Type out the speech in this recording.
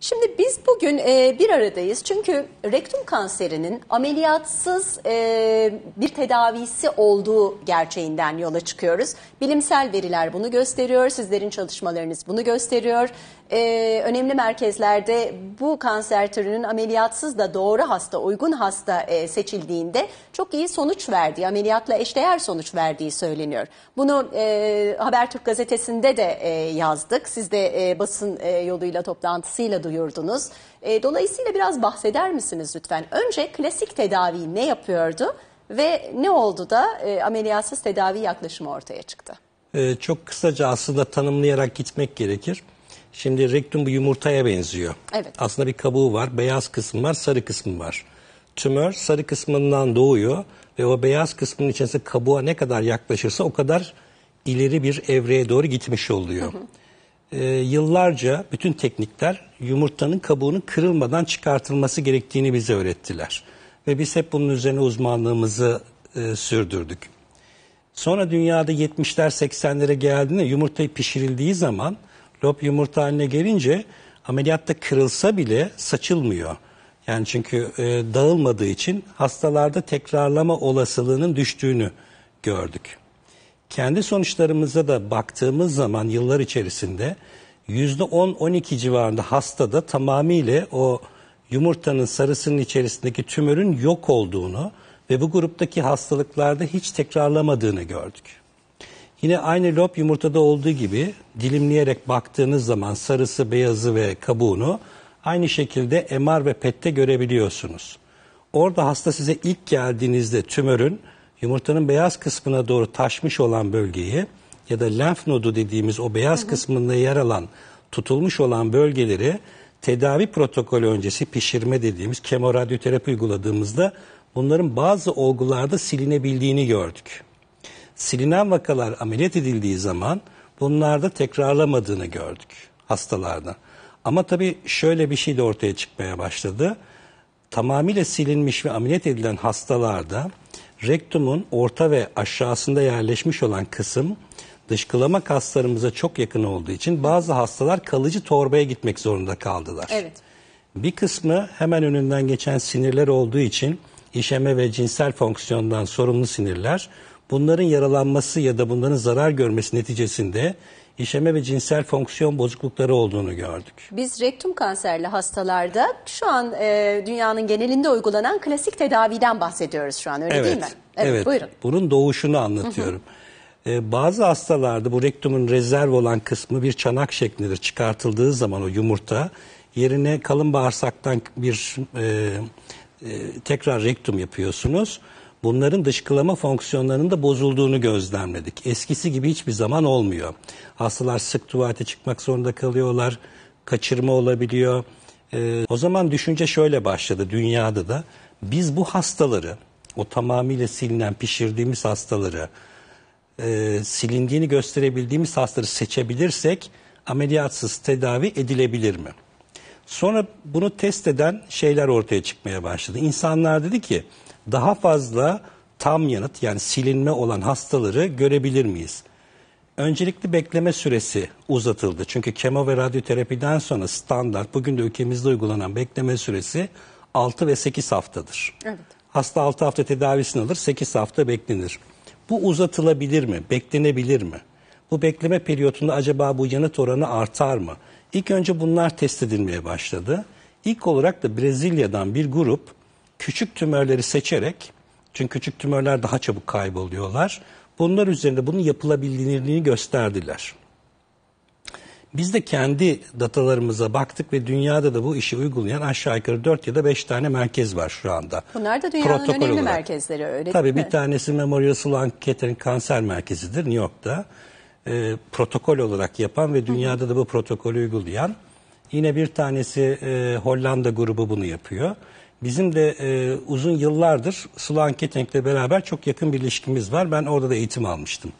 Şimdi biz bugün e, bir aradayız çünkü rektum kanserinin ameliyatsız e, bir tedavisi olduğu gerçeğinden yola çıkıyoruz. Bilimsel veriler bunu gösteriyor, sizlerin çalışmalarınız bunu gösteriyor. E, önemli merkezlerde bu kanser türünün ameliyatsız da doğru hasta, uygun hasta e, seçildiğinde çok iyi sonuç verdiği, ameliyatla eşdeğer sonuç verdiği söyleniyor. Bunu e, Habertürk gazetesinde de e, yazdık, siz de e, basın e, yoluyla toplantısıyla duyurdunuz. E, dolayısıyla biraz bahseder misiniz lütfen? Önce klasik tedavi ne yapıyordu ve ne oldu da e, ameliyatsız tedavi yaklaşımı ortaya çıktı? E, çok kısaca aslında tanımlayarak gitmek gerekir. Şimdi rektum bu yumurtaya benziyor. Evet. Aslında bir kabuğu var, beyaz kısmı var, sarı kısmı var. Tümör sarı kısmından doğuyor ve o beyaz kısmın içerisinde kabuğa ne kadar yaklaşırsa o kadar ileri bir evreye doğru gitmiş oluyor. Hı hı e, yıllarca bütün teknikler yumurtanın kabuğunun kırılmadan çıkartılması gerektiğini bize öğrettiler. Ve biz hep bunun üzerine uzmanlığımızı e, sürdürdük. Sonra dünyada 70'ler 80'lere geldiğinde yumurtayı pişirildiği zaman lob yumurta haline gelince ameliyatta kırılsa bile saçılmıyor. Yani çünkü e, dağılmadığı için hastalarda tekrarlama olasılığının düştüğünü gördük kendi sonuçlarımıza da baktığımız zaman yıllar içerisinde %10-12 civarında hastada tamamıyla o yumurtanın sarısının içerisindeki tümörün yok olduğunu ve bu gruptaki hastalıklarda hiç tekrarlamadığını gördük. Yine aynı lob yumurtada olduğu gibi dilimleyerek baktığınız zaman sarısı, beyazı ve kabuğunu aynı şekilde MR ve PET'te görebiliyorsunuz. Orada hasta size ilk geldiğinizde tümörün yumurtanın beyaz kısmına doğru taşmış olan bölgeyi ya da lenf nodu dediğimiz o beyaz hı hı. kısmında yer alan tutulmuş olan bölgeleri tedavi protokolü öncesi pişirme dediğimiz kemoradyoterapi uyguladığımızda bunların bazı olgularda silinebildiğini gördük. Silinen vakalar ameliyat edildiği zaman bunlarda tekrarlamadığını gördük hastalarda. Ama tabii şöyle bir şey de ortaya çıkmaya başladı. Tamamıyla silinmiş ve ameliyat edilen hastalarda Rektumun orta ve aşağısında yerleşmiş olan kısım dışkılama kaslarımıza çok yakın olduğu için bazı hastalar kalıcı torbaya gitmek zorunda kaldılar. Evet. Bir kısmı hemen önünden geçen sinirler olduğu için işeme ve cinsel fonksiyondan sorumlu sinirler bunların yaralanması ya da bunların zarar görmesi neticesinde işeme ve cinsel fonksiyon bozuklukları olduğunu gördük. Biz rektum kanserli hastalarda şu an e, dünyanın genelinde uygulanan klasik tedaviden bahsediyoruz şu an öyle evet, değil mi? Evet, evet. Buyurun. Bunun doğuşunu anlatıyorum. Hı e, bazı hastalarda bu rektumun rezerv olan kısmı bir çanak şeklindedir. Çıkartıldığı zaman o yumurta yerine kalın bağırsaktan bir e, e, tekrar rektum yapıyorsunuz bunların dışkılama fonksiyonlarının da bozulduğunu gözlemledik. Eskisi gibi hiçbir zaman olmuyor. Hastalar sık tuvalete çıkmak zorunda kalıyorlar, kaçırma olabiliyor. Ee, o zaman düşünce şöyle başladı dünyada da. Biz bu hastaları, o tamamıyla silinen, pişirdiğimiz hastaları, e, silindiğini gösterebildiğimiz hastaları seçebilirsek ameliyatsız tedavi edilebilir mi? Sonra bunu test eden şeyler ortaya çıkmaya başladı. İnsanlar dedi ki daha fazla tam yanıt yani silinme olan hastaları görebilir miyiz? Öncelikli bekleme süresi uzatıldı. Çünkü kemo ve radyoterapiden sonra standart bugün de ülkemizde uygulanan bekleme süresi 6 ve 8 haftadır. Evet. Hasta 6 hafta tedavisini alır, 8 hafta beklenir. Bu uzatılabilir mi? Beklenebilir mi? Bu bekleme periyotunda acaba bu yanıt oranı artar mı? İlk önce bunlar test edilmeye başladı. İlk olarak da Brezilya'dan bir grup küçük tümörleri seçerek çünkü küçük tümörler daha çabuk kayboluyorlar. Bunlar üzerinde bunun yapılabildiğini gösterdiler. Biz de kendi datalarımıza baktık ve dünyada da bu işi uygulayan aşağı yukarı 4 ya da 5 tane merkez var şu anda. Bunlar da dünyanın Protokol önemli olarak. merkezleri öyle Tabii değil mi? bir tanesi Memorial Sloan Kettering Kanser Merkezi'dir New York'ta. E, protokol olarak yapan ve dünyada da bu protokolü uygulayan. Yine bir tanesi e, Hollanda grubu bunu yapıyor. Bizim de e, uzun yıllardır Sloan Ketenk'le beraber çok yakın bir ilişkimiz var. Ben orada da eğitim almıştım.